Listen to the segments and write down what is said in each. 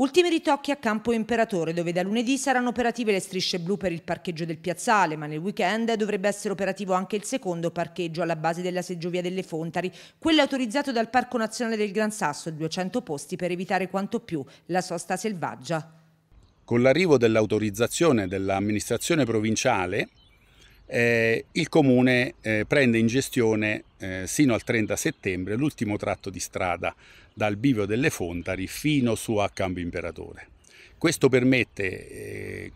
Ultimi ritocchi a Campo Imperatore, dove da lunedì saranno operative le strisce blu per il parcheggio del piazzale, ma nel weekend dovrebbe essere operativo anche il secondo parcheggio alla base della seggiovia delle Fontari, quello autorizzato dal Parco Nazionale del Gran Sasso, 200 posti per evitare quanto più la sosta selvaggia. Con l'arrivo dell'autorizzazione dell'amministrazione provinciale eh, il comune eh, prende in gestione eh, sino al 30 settembre l'ultimo tratto di strada dal bivio delle Fontari fino su a Campo Imperatore. Questo permette eh,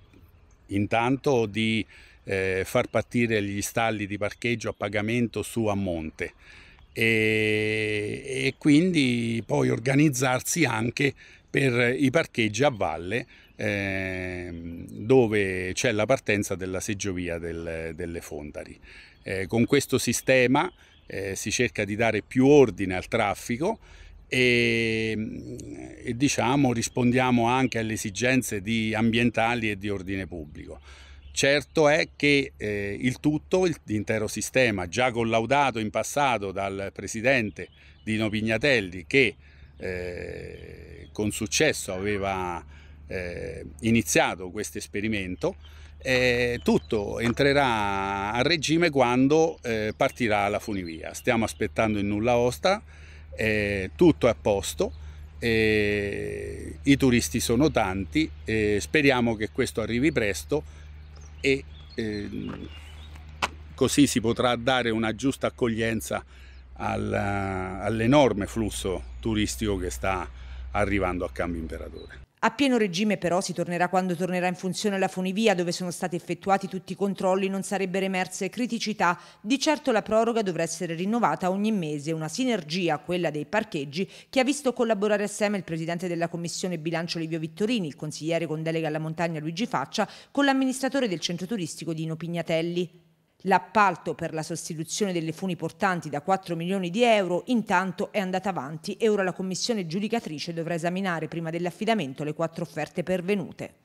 intanto di eh, far partire gli stalli di parcheggio a pagamento su a monte e, e quindi poi organizzarsi anche per i parcheggi a valle Ehm, dove c'è la partenza della seggiovia del, delle Fondari. Eh, con questo sistema eh, si cerca di dare più ordine al traffico e, e diciamo, rispondiamo anche alle esigenze ambientali e di ordine pubblico. Certo è che eh, il tutto, l'intero sistema, già collaudato in passato dal presidente Dino Pignatelli, che eh, con successo aveva eh, iniziato questo esperimento. Eh, tutto entrerà a regime quando eh, partirà la funivia. Stiamo aspettando in nulla osta, tutto è a posto, i turisti sono tanti, speriamo che questo arrivi presto e ehm, così si potrà dare una giusta accoglienza al, all'enorme flusso turistico che sta arrivando a Cambio Imperatore. A pieno regime però si tornerà quando tornerà in funzione la funivia dove sono stati effettuati tutti i controlli, non sarebbero emerse criticità. Di certo la proroga dovrà essere rinnovata ogni mese, una sinergia, quella dei parcheggi, che ha visto collaborare assieme il presidente della Commissione Bilancio Livio Vittorini, il consigliere con delega alla montagna Luigi Faccia, con l'amministratore del centro turistico Dino Pignatelli. L'appalto per la sostituzione delle funi portanti da 4 milioni di euro intanto è andata avanti e ora la commissione giudicatrice dovrà esaminare prima dell'affidamento le quattro offerte pervenute.